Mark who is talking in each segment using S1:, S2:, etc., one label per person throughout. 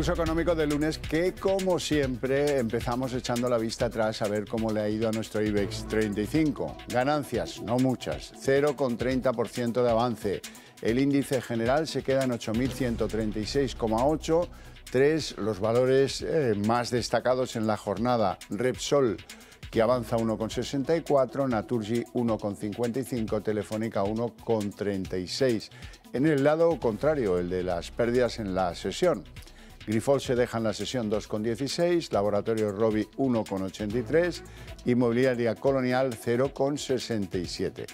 S1: pulso económico de lunes que, como siempre, empezamos echando la vista atrás a ver cómo le ha ido a nuestro IBEX 35. Ganancias, no muchas, 0,30% de avance. El índice general se queda en 8.136,8. Tres, los valores eh, más destacados en la jornada. Repsol, que avanza 1,64, Naturgy 1,55, Telefónica 1,36. En el lado contrario, el de las pérdidas en la sesión. Grifol se deja en la sesión 2,16, Laboratorio Robi 1,83, Inmobiliaria Colonial 0,67.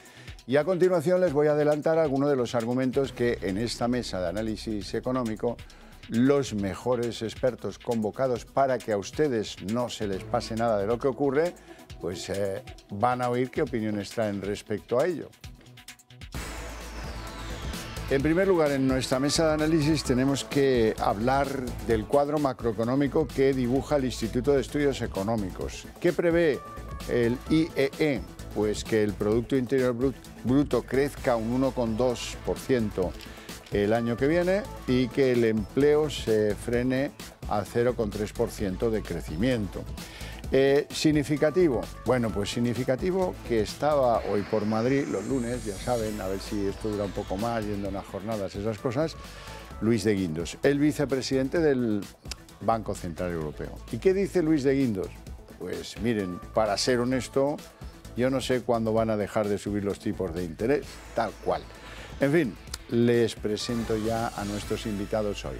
S1: Y a continuación les voy a adelantar algunos de los argumentos que en esta mesa de análisis económico los mejores expertos convocados para que a ustedes no se les pase nada de lo que ocurre, pues eh, van a oír qué opiniones traen respecto a ello. En primer lugar, en nuestra mesa de análisis tenemos que hablar del cuadro macroeconómico que dibuja el Instituto de Estudios Económicos. ¿Qué prevé el IEE? E? Pues que el Producto Interior Bruto crezca un 1,2% el año que viene y que el empleo se frene al 0,3% de crecimiento. Eh, significativo. Bueno, pues significativo que estaba hoy por Madrid, los lunes, ya saben, a ver si esto dura un poco más, yendo a unas jornadas, esas cosas, Luis de Guindos, el vicepresidente del Banco Central Europeo. ¿Y qué dice Luis de Guindos? Pues miren, para ser honesto, yo no sé cuándo van a dejar de subir los tipos de interés, tal cual. En fin, les presento ya a nuestros invitados hoy.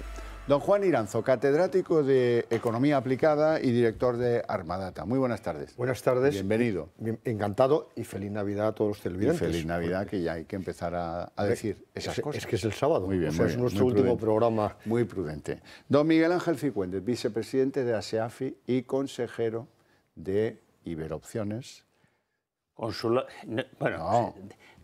S1: Don Juan Iranzo, catedrático de Economía Aplicada y director de Armadata. Muy buenas tardes. Buenas tardes. Bienvenido. Encantado y feliz Navidad a todos los televidentes. feliz Navidad, que ya hay que empezar a, decir esas cosas. Es que es el sábado. Muy bien, es nuestro último programa. Muy prudente. Don Miguel Ángel Cicuentes, vicepresidente de ASEAFI y consejero de Iberopciones.
S2: Consula... bueno, no.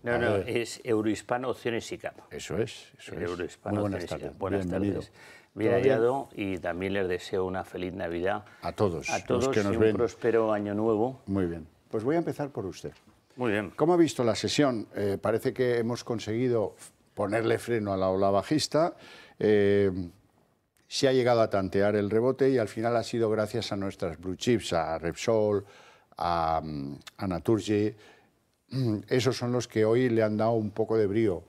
S2: No, es Eurohispano Opciones y Campo. Eso es, eso es. Eurohispano Opciones y Buenas tardes bien hallado y también les deseo una feliz Navidad. A todos, a todos los que nos y un próspero año nuevo. Muy bien. Pues
S1: voy a empezar por usted. Muy bien. ¿Cómo ha visto la sesión? Eh, parece que hemos conseguido ponerle freno a la ola bajista. Eh, se ha llegado a tantear el rebote y al final ha sido gracias a nuestras blue chips, a Repsol, a, a Naturgy. Mm, esos son los que hoy le han dado un poco de brío.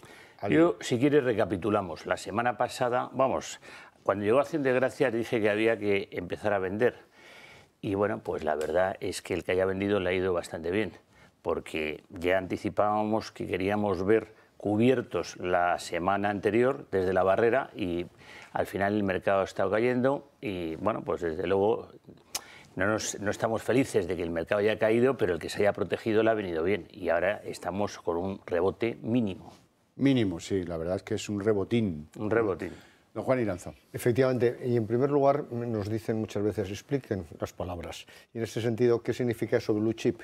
S2: Yo, si quieres, recapitulamos. La semana pasada, vamos, cuando llegó Hacienda de Gracias dije que había que empezar a vender. Y bueno, pues la verdad es que el que haya vendido le ha ido bastante bien, porque ya anticipábamos que queríamos ver cubiertos la semana anterior desde la barrera y al final el mercado ha estado cayendo y bueno, pues desde luego no, no, estamos felices de que el mercado haya caído, pero el que se haya protegido le ha venido bien y ahora estamos con un rebote mínimo.
S1: Mínimo, sí, la verdad es que es un rebotín. Un rebotín. Don Juan Iranzo. Efectivamente, y en primer
S3: lugar nos dicen muchas veces, expliquen las palabras. Y en este sentido, ¿qué significa eso blue chip?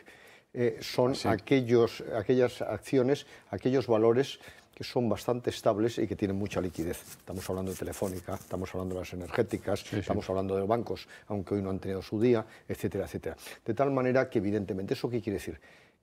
S3: Eh, son aquellos, aquellas acciones, aquellos valores que son bastante estables y que tienen mucha liquidez. Estamos hablando de Telefónica, estamos hablando de las energéticas, estamos hablando de bancos, aunque hoy no han tenido su día, etcétera, etcétera. De tal manera que, evidentemente, ¿eso qué quiere decir?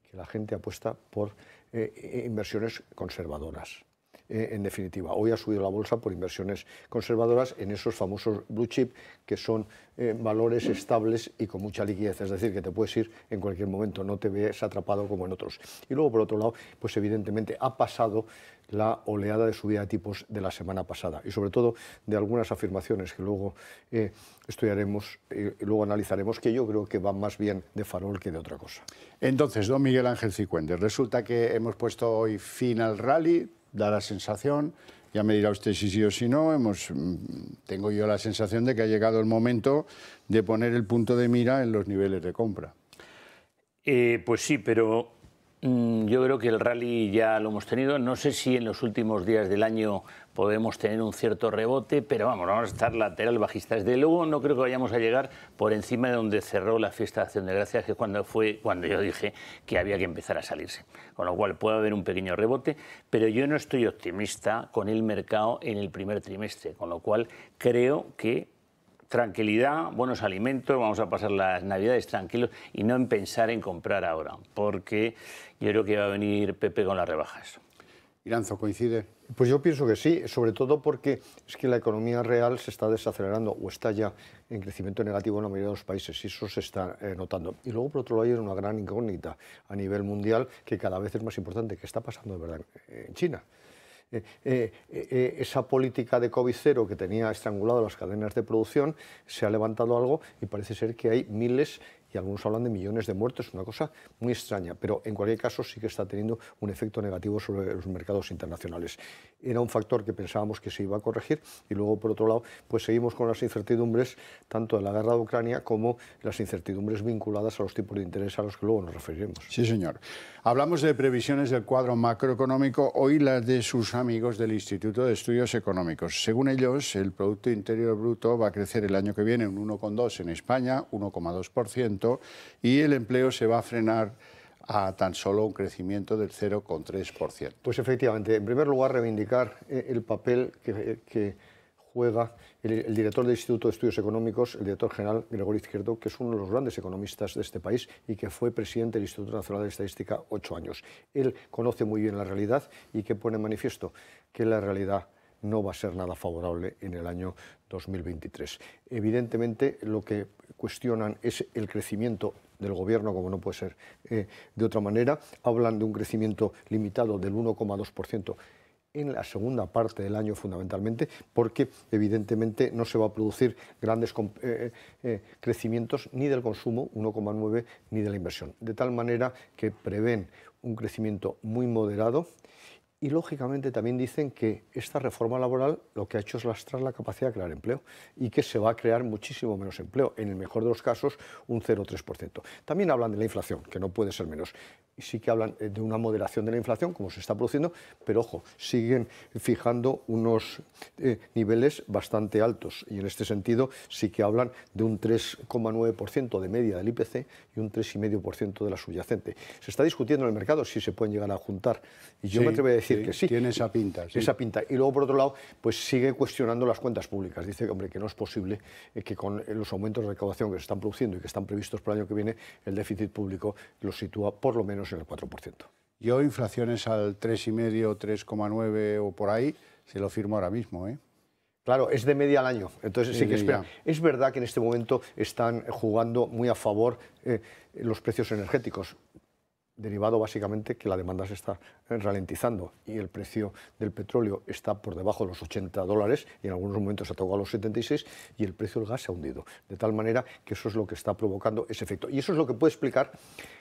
S3: Que la gente apuesta por eh, eh, inversiones conservadoras eh, en definitiva. Hoy ha subido la bolsa por inversiones conservadoras en esos famosos blue chip, que son eh, valores estables y con mucha liquidez, es decir, que te puedes ir en cualquier momento, no te ves atrapado como en otros. Y luego, por otro lado, pues evidentemente ha pasado la oleada de subida de tipos de la semana pasada y sobre todo de algunas afirmaciones que luego eh, estudiaremos y luego analizaremos que yo creo que van más bien de farol que de otra cosa.
S1: Entonces, don Miguel Ángel Cicuentes, resulta que hemos puesto hoy fin al rally, da la sensación, ya me dirá usted si sí o si no, hemos, mm, tengo yo la sensación de que ha llegado el momento de poner el punto de mira en los niveles de compra.
S2: Eh, pues sí, pero Mm, yo creo que el rally ya lo hemos tenido. No sé si en los últimos días del año podemos tener un cierto rebote, pero vamos, vamos a estar lateral bajista. Desde luego no creo que vayamos a llegar por encima de donde cerró la fiesta de acción de gracias, que cuando fue cuando yo dije que había que empezar a salirse. Con lo cual puede haber un pequeño rebote, pero yo no estoy optimista con el mercado en el primer trimestre, con lo cual creo que tranquilidad, buenos alimentos, vamos a pasar las navidades tranquilos y no en pensar en comprar ahora, porque yo creo que va a venir Pepe con las rebajas. Iranzo, ¿coincide?
S3: Pues yo pienso que sí, sobre todo porque es que la economía real se está desacelerando o está ya en crecimiento negativo en la mayoría de los países y eso se está eh, notando. Y luego, por otro lado, hay una gran incógnita a nivel mundial que cada vez es más importante, que está pasando de verdad en China. Eh, eh, eh, esa política de COVID que tenía estrangulado las cadenas de producción, se ha levantado algo y parece ser que hay miles y algunos hablan de millones de muertos, una cosa muy extraña, pero en cualquier caso sí que está teniendo un efecto negativo sobre los mercados internacionales. Era un factor que pensábamos que se iba a corregir y luego, por otro lado, pues seguimos con las incertidumbres
S1: tanto de la guerra de Ucrania como las incertidumbres vinculadas a los tipos de interés a los que luego nos referiremos. Sí, señor. Hablamos de previsiones del cuadro macroeconómico, hoy las de sus amigos del Instituto de Estudios Económicos. Según ellos, el Producto Interior Bruto va a crecer el año que viene un 1,2 en España, 1,2%, y el empleo se va a frenar a tan solo un crecimiento del 0,3%. Pues
S3: efectivamente, en primer lugar, reivindicar eh, el papel que juega el, director del Instituto de Estudios Económicos, el director general Gregorio Izquierdo, que es uno de los grandes economistas de este país y que fue presidente del Instituto Nacional de Estadística ocho años. Él conoce muy bien la realidad y que pone en manifiesto que la realidad no va a ser nada favorable en el año 2023. Evidentemente, lo que cuestionan es el crecimiento del gobierno, como no puede ser eh, de otra manera. Hablan de un crecimiento limitado del 1,2% en la segunda parte del año fundamentalmente, porque evidentemente no se va a producir grandes eh, eh, eh, crecimientos ni del consumo, 1,9, ni de la inversión. De tal manera que prevén un crecimiento muy moderado y lógicamente también dicen que esta reforma laboral lo que ha hecho es lastrar la capacidad de crear empleo y que se va a crear muchísimo menos empleo, en el mejor de los casos un 0,3%. También hablan de la inflación, que no puede ser menos sí que hablan eh, de una moderación de la inflación, como se está produciendo, pero ojo, siguen fijando unos eh, niveles bastante altos. Y en este sentido sí que hablan de un 3,9% de media del IPC y un 3,5% de la subyacente. Se está discutiendo en el mercado si se pueden llegar a juntar. Y yo me atrevo a decir que sí. Tiene esa pinta. Sí. Esa pinta. Y luego, por otro lado, pues sigue cuestionando las cuentas públicas. Dice hombre, que no es posible eh, que con los aumentos de recaudación que se están produciendo y que están previstos para el año que viene, el déficit público lo
S1: sitúa por lo menos en el 4%. Yo inflaciones al 3,5, 3,9 o por ahí, se lo firmo ahora mismo. ¿eh? Claro, es de media al año, entonces sí, que espera.
S3: Es verdad que en este momento están jugando muy a favor eh, los precios energéticos, derivado básicamente que la demanda se está eh, ralentizando y el precio del petróleo está por debajo de los 80 dólares y en algunos momentos se ha tocado los 76 y el precio del gas se ha hundido. De tal manera que eso es lo que está provocando ese efecto. Y eso es lo que puede explicar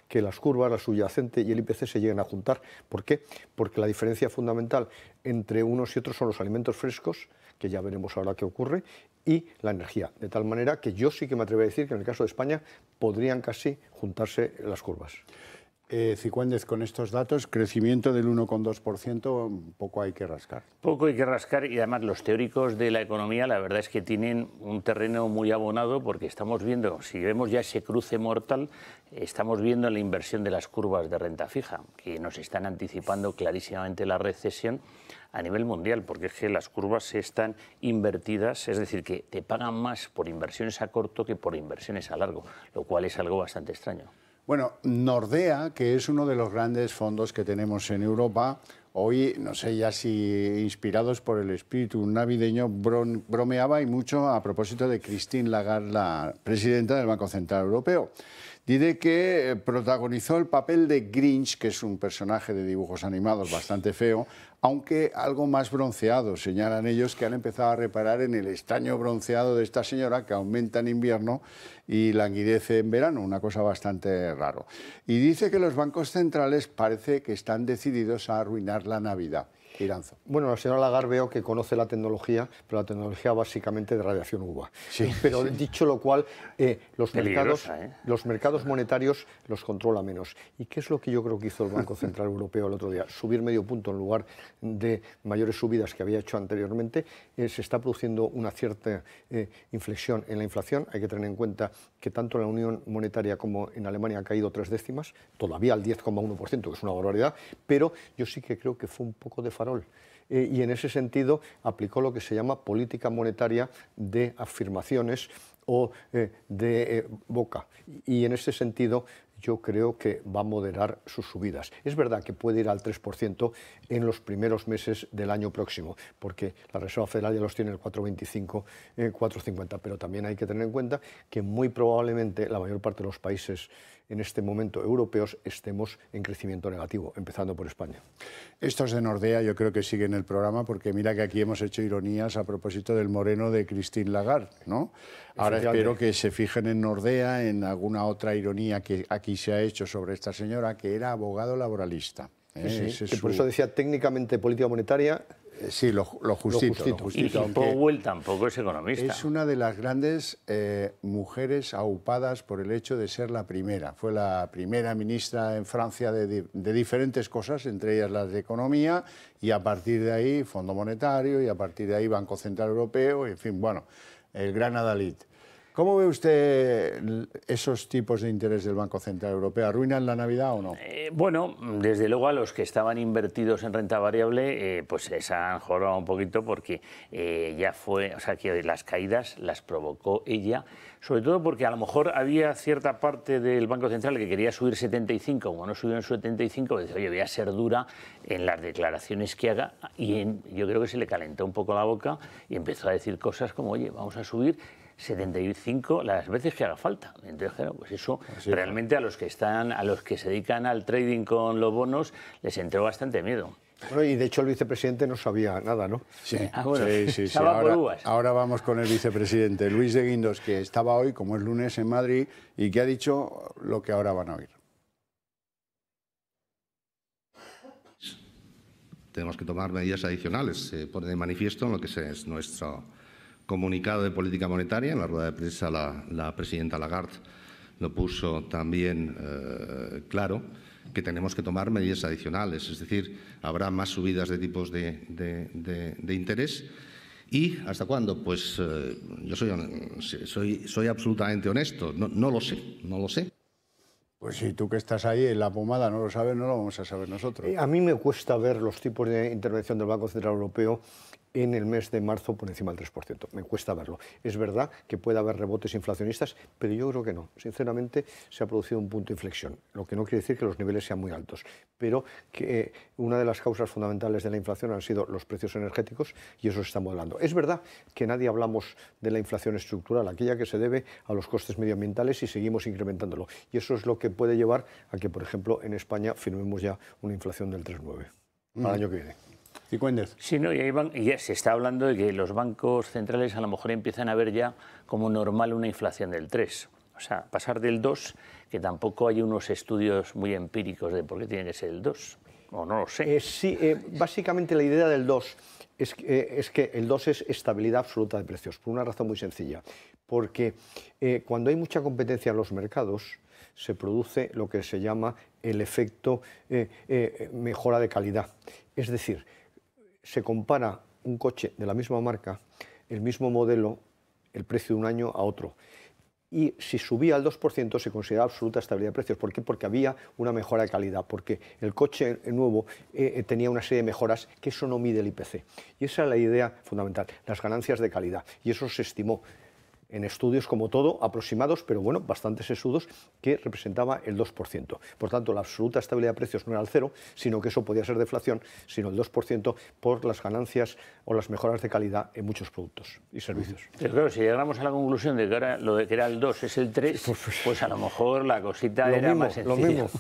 S3: que las curvas, la subyacente y el IPC se lleguen a juntar. ¿Por qué? Porque la diferencia fundamental entre unos y otros son los alimentos frescos, que ya veremos ahora qué ocurre, y la energía. De tal manera que yo sí que me atrevo a decir que en el caso de España podrían casi juntarse las curvas.
S1: Eh, con estos datos, crecimiento del 1,2%, poco hay que
S2: rascar. Poco hay que rascar y además los teóricos de la economía la verdad es que tienen un terreno muy abonado porque estamos viendo, si vemos ya ese cruce mortal, estamos viendo la inversión de las curvas de renta fija, que nos están anticipando clarísimamente la recesión a nivel mundial, porque es que las curvas están invertidas, es decir, que te pagan más por inversiones a corto que por inversiones a largo, lo cual es algo bastante extraño.
S1: Bueno, Nordea, que es uno de los grandes fondos que tenemos en Europa, hoy, no sé ya si inspirados por el espíritu navideño, bromeaba y mucho a propósito de Christine Lagarde, la presidenta del Banco Central Europeo. Dice que eh, protagonizó el papel de Grinch, que es un personaje de dibujos animados bastante feo, aunque algo más bronceado. Señalan ellos que han empezado a reparar en el estaño bronceado de esta señora, que aumenta en invierno y languidece en verano, una cosa bastante raro. Y dice que los bancos centrales parece que están decididos a arruinar la Navidad.
S3: Bueno, la señora Lagarde veo que conoce la tecnología, pero la tecnología básicamente de radiación UVA. Sí, pero dicho lo cual, eh, ¿eh? los, mercados, monetarios los controla menos. ¿Y qué es lo que yo creo que hizo el Banco Central Europeo el otro día? Subir medio punto en lugar de mayores subidas que había hecho anteriormente. Eh, se está produciendo una cierta inflexión en la inflación. Hay que tener en cuenta que tanto en la Unión Monetaria como en Alemania han caído tres décimas, todavía al 10,1%, que es una barbaridad, pero yo sí que creo que fue un poco de eh, y en ese sentido aplicó lo que se llama política monetaria de afirmaciones o eh, de eh, boca. Y en ese sentido yo creo que va a moderar sus subidas. Es verdad que puede ir al 3% en los primeros meses del año próximo, porque la Reserva Federal ya los tiene el 4,25, en 4,50, pero también hay que tener en cuenta que muy probablemente la mayor parte de los países en este momento europeos
S1: estemos en crecimiento negativo, empezando por España. Estos de Nordea yo creo que siguen el programa porque mira que aquí hemos hecho ironías a propósito del moreno de Christine Lagarde, ¿no? Ahora espero que se fijen en Nordea, en alguna otra ironía que aquí aquí se ha hecho sobre esta señora, que era abogado laboralista. Eh, que Por eso
S3: decía técnicamente política monetaria.
S1: Eh, sí, lo, lo, justito, y tampoco es economista. Es una de las grandes eh, mujeres aupadas por el hecho de ser la primera. Fue la primera ministra en Francia de, de, diferentes cosas, entre ellas las de economía, y a partir de ahí Fondo Monetario, y a partir de ahí Banco Central Europeo, y en fin, bueno, el gran Adalid. ¿Cómo ve usted esos tipos de interés del Banco Central Europeo? ¿Arruinan la Navidad o no?
S2: Eh, bueno, desde luego a los que estaban invertidos en renta variable, eh, pues se han jorado un poquito porque eh, ya fue, o sea, que las caídas las provocó ella, sobre todo porque a lo mejor había cierta parte del Banco Central que quería subir 75, como no subió en 75, pues decía, oye, voy a ser dura en las declaraciones que haga y yo creo que se le calentó un poco la boca y empezó a decir cosas como, oye, vamos a subir 75 las veces que haga falta. Entonces, pues eso realmente a los que están, a los que se dedican al trading con los bonos, les entró bastante miedo.
S1: y de hecho el vicepresidente no sabía nada, ¿no? Sí, ah, sí, sí, Ahora, vamos con el vicepresidente, Luis de Guindos, que estaba hoy, como es lunes, en Madrid y que ha dicho lo que ahora van a oír.
S3: Tenemos que tomar medidas adicionales. Se eh, pone de manifiesto lo que es nuestro comunicado de política monetaria. En la rueda de prensa la, presidenta Lagarde lo puso también eh, claro, que tenemos que tomar medidas adicionales, es decir, habrá más subidas de tipos de, interés. ¿Y hasta cuándo? Pues eh, yo soy, absolutamente honesto, lo sé, no lo sé. Pues si tú que estás ahí en la pomada no lo sabes, no lo vamos a saber nosotros. A mí me cuesta ver los tipos de intervención del Banco Central Europeo en el mes de marzo por encima del 3%. Me cuesta verlo. Es verdad que puede haber rebotes inflacionistas, pero yo creo que no. Sinceramente, se ha producido un punto de inflexión, lo que no quiere decir que los niveles sean muy altos, pero que eh, una de las causas fundamentales de la inflación han sido los precios energéticos y eso se está modelando. Es verdad que nadie hablamos de la inflación estructural, aquella que se debe a los costes medioambientales y seguimos incrementándolo. Y eso es lo que puede llevar a que, por ejemplo, en España firmemos ya una inflación del 3,9 para el mm. año que viene.
S2: Sí, no, ya, ya se está hablando de que los bancos centrales a lo mejor empiezan a ver ya como normal una inflación del 3. O sea, pasar del 2, que tampoco hay unos estudios muy empíricos de por qué tiene que ser el 2, o no lo sé. Eh, sí, eh, básicamente la idea del 2
S3: es, eh, es, que el 2 es estabilidad absoluta de precios, por una razón muy sencilla. Porque cuando hay mucha competencia en los mercados, se produce lo que se llama el efecto mejora de calidad. Es decir, se compara un coche de la misma marca, el mismo modelo, el precio de un año a otro. Y si subía al 2% se consideraba absoluta estabilidad de precios. ¿Por qué? Porque había una mejora de calidad, porque el coche nuevo eh, eh, tenía una serie de mejoras que eso no mide el IPC. Y esa es la idea fundamental, las ganancias de calidad. Y eso se estimó en estudios, como todo, aproximados, pero bueno, bastantes sesudos, que representaba el 2%. Por tanto, la absoluta estabilidad de precios no era el cero, sino que eso podía ser deflación, sino el 2% por las ganancias o las mejoras de calidad en muchos productos y servicios.
S2: Pero claro, si llegamos a la conclusión de que ahora lo de que era el 2 es el 3, pues a lo mejor la cosita era más sencilla. Lo mismo.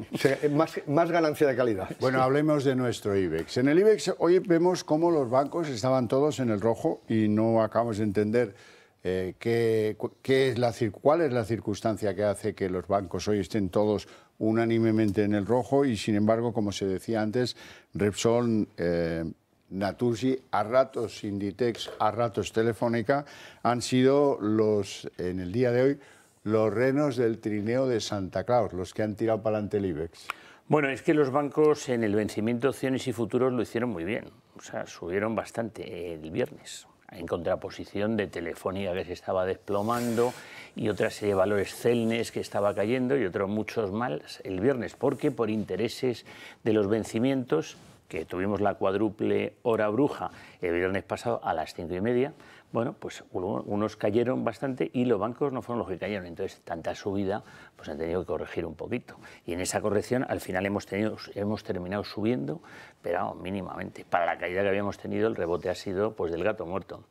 S1: Eh, más, ganancia de calidad. Bueno, hablemos de nuestro IBEX. En el IBEX hoy vemos cómo los bancos estaban todos en el rojo y no acabamos de entender eh, qué, es la, cuál es la circunstancia que hace que los bancos hoy estén todos unánimemente en el rojo y, sin embargo, como se decía antes, Repsol... Eh, Natursi, a ratos Inditex, a ratos Telefónica, han sido los, en el día de hoy, los renos del trineo de Santa Claus, los que han
S2: tirado para adelante el IBEX. Bueno, es que los bancos en el vencimiento de opciones y futuros lo hicieron muy bien. O sea, subieron bastante el viernes en contraposición de Telefonía, que se estaba desplomando y otra serie eh, de valores Celnes que estaba cayendo y otros muchos mal el viernes, porque por intereses de los vencimientos que tuvimos la cuádruple hora bruja el viernes pasado a las cinco y media, bueno, pues unos cayeron bastante y los bancos no fueron los que cayeron. Entonces, tanta subida, pues han tenido que corregir un poquito. Y en esa corrección, al final hemos, tenido, hemos terminado subiendo, pero mínimamente. Para la caída que habíamos tenido, el rebote ha sido pues del gato muerto.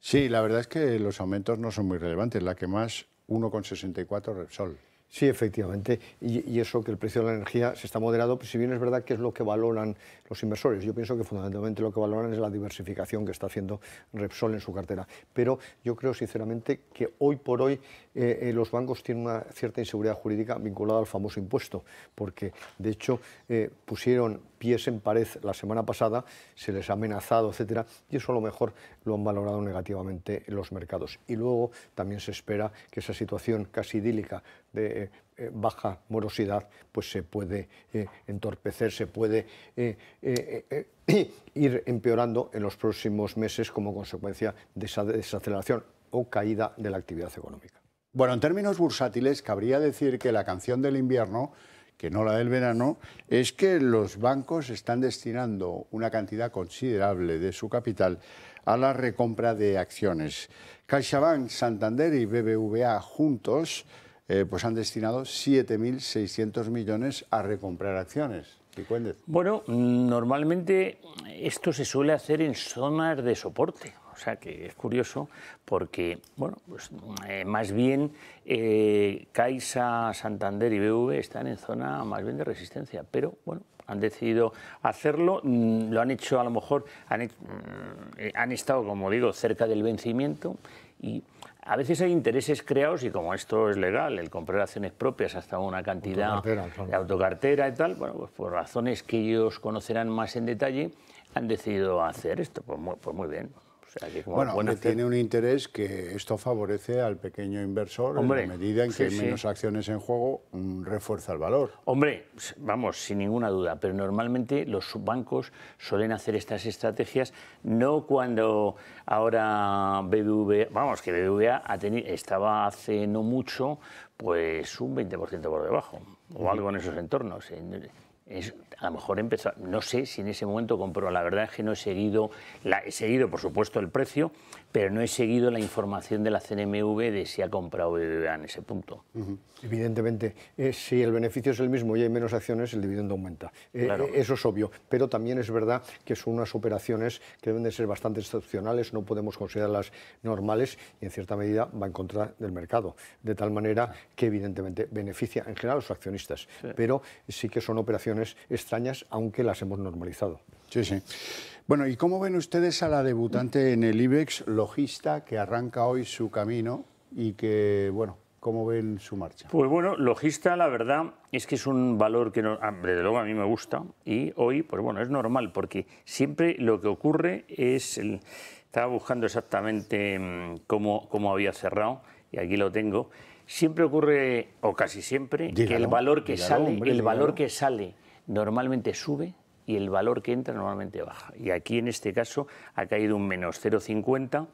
S1: Sí, la verdad es que los aumentos no son muy relevantes. La que más, 1,64 Repsol. Sí, efectivamente. Y,
S3: eso que el precio de la energía se está moderado, pues si bien es verdad que es lo que valoran los inversores, yo pienso que fundamentalmente lo que valoran es la diversificación que está haciendo Repsol en su cartera. Pero yo creo sinceramente que hoy por hoy eh, eh, los bancos tienen una cierta inseguridad jurídica vinculada al famoso impuesto, porque de hecho eh, pusieron pies en pared la semana pasada, se les ha amenazado, etcétera, y eso a lo mejor lo han valorado negativamente los mercados. Y luego también se espera que esa situación casi idílica de baja morosidad pues se puede entorpecer, se puede ir empeorando en los próximos meses como consecuencia de esa desaceleración o caída
S1: de la actividad económica. Bueno, en términos bursátiles, cabría decir que la canción del invierno, que no la del verano, es que los bancos están destinando una cantidad considerable de su capital a la recompra de acciones. CaixaBank, Santander y BBVA juntos eh, pues han destinado 7.600
S2: millones a recomprar acciones. Bueno, mm, normalmente esto se suele hacer en zonas de soporte. O sea que es curioso porque, bueno, pues, eh, más bien eh, Caixa, Santander y BV están en zona más bien de resistencia, pero bueno, han decidido hacerlo, mm, lo han hecho a lo mejor, han, mm, eh, han estado, como digo, cerca del vencimiento y a veces hay intereses creados y como esto es legal, el comprar acciones propias hasta una cantidad de autocartera y tal, bueno, pues por razones que ellos conocerán más en detalle, han decidido hacer esto. Pues muy, pues muy bien, bueno, que tiene
S1: un interés que esto
S2: favorece al pequeño inversor en la medida en que menos acciones en juego mm, refuerza el valor. Hombre, vamos, sin ninguna duda, pero normalmente los subbancos suelen hacer estas estrategias no cuando ahora BBVA, vamos, que BBVA estaba hace no mucho pues un 20% por debajo o algo en esos entornos a lo mejor empezó, no sé si en ese momento compró, la verdad es que no he seguido, he seguido por supuesto el precio, pero no he seguido la información de la CNMV de si ha comprado en ese punto.
S3: Evidentemente, eh, si el beneficio es el mismo y hay menos acciones, el dividendo aumenta. Eh, eh, eso es obvio, pero también es verdad que son unas operaciones que deben de ser bastante excepcionales, no podemos considerarlas normales y en cierta medida va en contra del mercado, de tal manera que evidentemente beneficia en general a los accionistas,
S1: pero sí que son operaciones extrañas, aunque las hemos normalizado. Sí, sí. Bueno, ¿y cómo ven ustedes a la debutante en el IBEX, logista, que arranca hoy su camino y que, bueno, ¿Cómo ven su marcha?
S2: Pues bueno, logista, la verdad es que es un valor que, no, ah, desde luego, a mí me gusta. Y hoy, pues bueno, es normal, porque siempre lo que ocurre es. estaba buscando exactamente mm, cómo, cómo había cerrado, y aquí lo tengo. Siempre ocurre, o casi siempre, que el valor que sale, el valor que sale normalmente sube y el valor que entra normalmente baja. Y aquí en este caso ha caído un menos 0,50,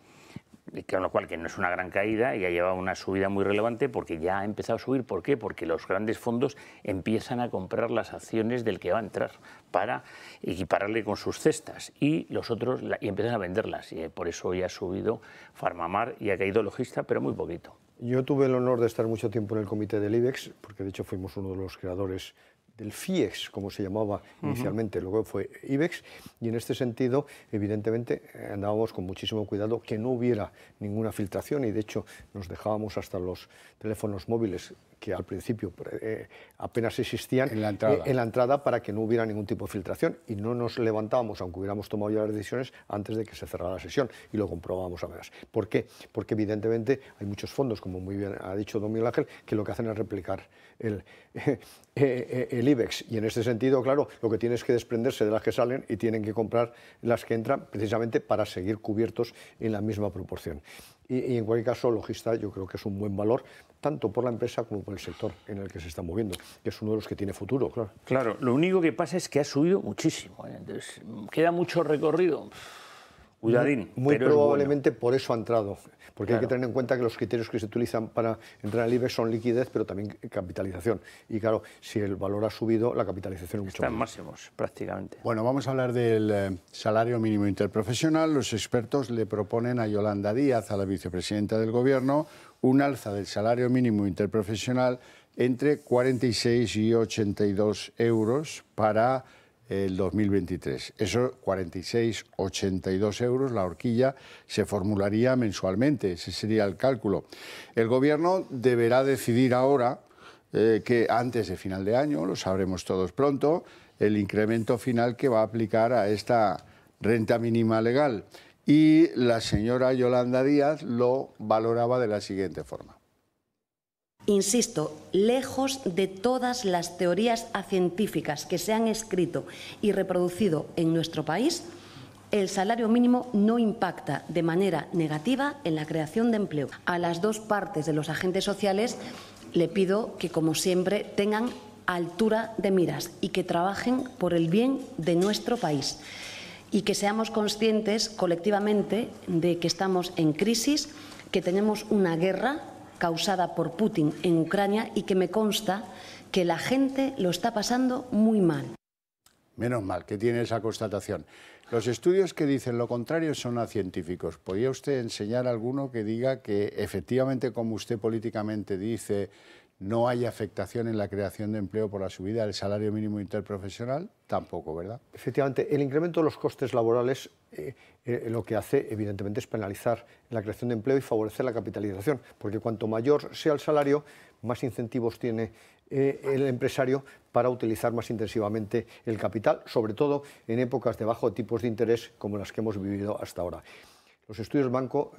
S2: con lo cual que no es una gran caída y ha llevado una subida muy relevante porque ya ha empezado a subir. ¿Por qué? Porque los grandes fondos empiezan a comprar las acciones del que va a entrar para equipararle con sus cestas y los otros y empiezan a venderlas. Y eh, por eso hoy ha subido Farmamar y ha caído Logista, pero muy poquito.
S3: Yo tuve el honor de estar mucho tiempo en el comité del IBEX, porque de hecho fuimos uno de los creadores el FIEX, como se llamaba inicialmente, luego fue IBEX, y en este sentido, evidentemente, andábamos con muchísimo cuidado que no hubiera ninguna filtración y, de hecho, nos dejábamos hasta los teléfonos móviles que al principio eh, eh, apenas existían en la, entrada. para que no hubiera ningún tipo de filtración y no nos levantábamos, aunque hubiéramos tomado ya las decisiones, antes de que se cerrara la sesión y lo comprobábamos apenas. ¿Por qué? Porque evidentemente hay muchos fondos, como muy bien ha dicho Domínguez Ángel, que lo que hacen es replicar el, eh, el IBEX y en este sentido, claro, lo que tienes es que desprenderse de las que salen y tienen que comprar las que entran precisamente para seguir cubiertos en la misma proporción y, en cualquier caso, logista yo creo que es un buen valor, tanto por la empresa como por el sector en el que se está moviendo, que es uno de los que tiene futuro, claro.
S2: Claro, lo único que pasa es que ha subido muchísimo, ¿eh? entonces queda mucho recorrido muy, probablemente
S3: por eso ha entrado, porque hay que tener en cuenta que los criterios que se utilizan para entrar al IBE son liquidez, pero también capitalización. Y claro, si el valor ha subido, la capitalización es mucho Están máximos, prácticamente.
S1: Bueno, vamos a hablar del eh, salario mínimo interprofesional. Los expertos le proponen a Yolanda Díaz, a la vicepresidenta del Gobierno, un alza del salario mínimo interprofesional entre 46 y 82 euros para el 2023. Esos 46,82 euros, la horquilla, se formularía mensualmente, ese sería el cálculo. El Gobierno deberá decidir ahora, eh, que antes de final de año, lo sabremos todos pronto, el incremento final que va a aplicar a esta renta mínima legal. Y la señora Yolanda Díaz lo valoraba de la siguiente forma.
S2: Insisto, lejos de todas las teorías científicas que se han escrito y reproducido en nuestro país, el salario mínimo no impacta de manera negativa en la creación de empleo. A las dos partes de los agentes sociales le pido que, como siempre, tengan altura de miras y que trabajen por el bien de nuestro país y que seamos conscientes colectivamente de que estamos en crisis, que tenemos una guerra causada por Putin en Ucrania y que me consta que la gente lo está pasando muy mal.
S1: Menos mal que tiene esa constatación. Los estudios que dicen lo contrario son a científicos. ¿Podría usted enseñar alguno que diga que efectivamente, como usted políticamente dice, no hay afectación en la creación de empleo por la subida del salario mínimo interprofesional, tampoco, ¿verdad?
S3: Efectivamente, el incremento de los costes laborales eh, eh, lo que hace, evidentemente, es penalizar la creación de empleo y favorecer la capitalización, porque cuanto mayor sea el salario, más incentivos tiene eh, el empresario para utilizar más intensivamente el capital, sobre todo en épocas de bajo tipos de interés como las que hemos vivido hasta ahora. Los estudios Banco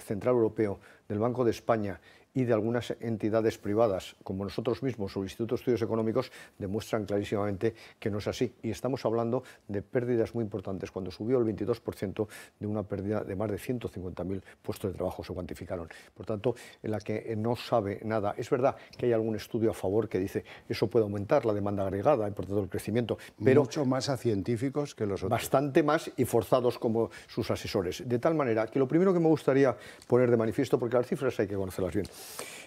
S3: Central Europeo, del Banco de España y de algunas entidades privadas, como nosotros mismos o el Instituto de Estudios Económicos, demuestran clarísimamente que no es así. Y estamos hablando de pérdidas muy importantes. Cuando subió el 22% de una pérdida de más de 150.000 puestos de trabajo se cuantificaron. Por tanto, en la que eh, no sabe nada. Es verdad que hay algún estudio a favor que dice eso puede aumentar la demanda agregada y por tanto el crecimiento. Pero Mucho más a científicos que los otros. Bastante más y forzados como sus asesores. De tal manera que lo primero que me gustaría poner de manifiesto, porque las cifras hay que conocerlas bien.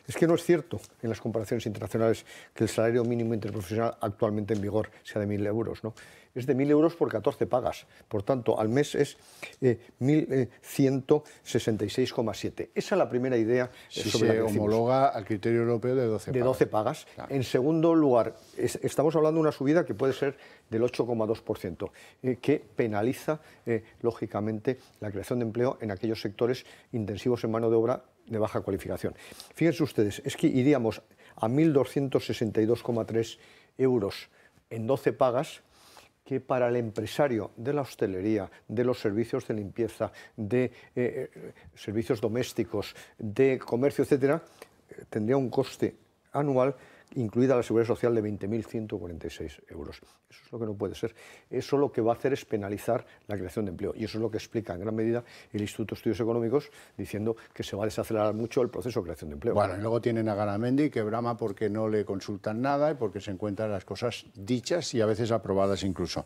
S3: Es que no es cierto en las comparaciones internacionales que el salario mínimo interprofesional actualmente en vigor sea de 1.000 euros. ¿no? Es de 1.000 euros por 14 pagas. Por tanto, al mes es 1.166,7. Eh, eh, Esa es la primera idea sobre se homologa al criterio europeo de 12 pagas. De pagas. En segundo lugar, estamos hablando de una subida que puede ser del 8,2%, eh, que penaliza, lógicamente, la creación de empleo en aquellos sectores intensivos en mano de obra de baja cualificación. Fíjense ustedes, es que iríamos a 1.262,3 euros en 12 pagas, que para el empresario de la hostelería, de los servicios de limpieza, de eh, eh, servicios domésticos, de comercio, etcétera, eh, tendría un coste anual incluida la seguridad social de 20.146 euros. Eso es lo que no puede ser. Eso lo que va a hacer es penalizar la creación de empleo. Y eso es lo que explica en gran medida el Instituto de Estudios Económicos, diciendo que se va a desacelerar
S1: mucho el proceso de creación de empleo. Bueno, y luego tienen a Garamendi que brama porque no le consultan nada y porque se encuentran las cosas dichas y a veces aprobadas incluso.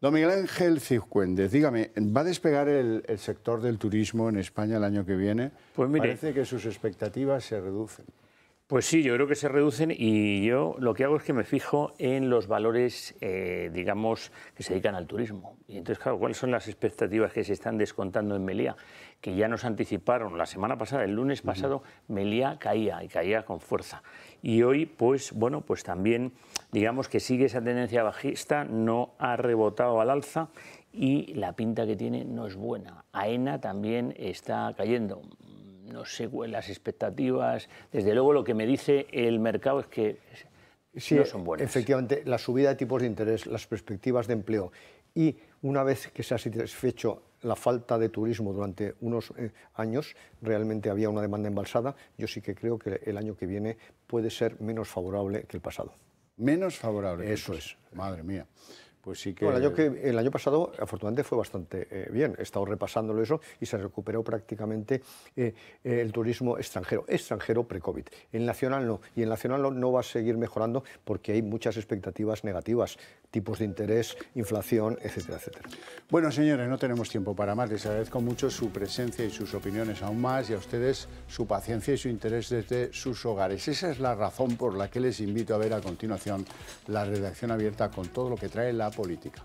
S1: Don Miguel Ángel Cifuentes, dígame, ¿va a despegar el, sector del turismo en España el año que viene? Pues mira, Parece que sus expectativas se reducen.
S2: Pues sí, yo creo que se reducen y yo lo que hago es que me fijo en los valores, eh, digamos, que se dedican al turismo. Y entonces, claro, ¿cuáles son las expectativas que se están descontando en Melía? Que ya nos anticiparon la semana pasada, el lunes pasado, Melilla caía y caía con fuerza. Y hoy, pues bueno, pues también, digamos que sigue esa tendencia bajista, no ha rebotado al alza y la pinta que tiene no es buena. AENA también está cayendo no sé las expectativas. Desde luego lo que me dice el mercado es que sí, no son buenas.
S3: Efectivamente, la subida de tipos de interés, las perspectivas de empleo y una vez que se ha satisfecho la falta de turismo durante unos eh, años, realmente había una demanda embalsada, yo sí que creo que el año que viene puede ser menos favorable que el pasado.
S1: Menos favorable. Eso es. Madre mía pues sí que... el, año que...
S3: el, año pasado, afortunadamente, fue bastante eh, bien. He estado repasándolo eso y se recuperó prácticamente eh, el turismo extranjero, extranjero pre-COVID. El nacional no, y en nacional no va a seguir mejorando porque hay
S1: muchas expectativas negativas tipos de interés, inflación, etcétera, etcétera. Bueno, señores, no tenemos tiempo para más. Les agradezco mucho su presencia y sus opiniones aún más y a ustedes su paciencia y su interés desde sus hogares. Esa es la razón por la que les invito a ver a continuación la redacción abierta con todo lo que trae la política.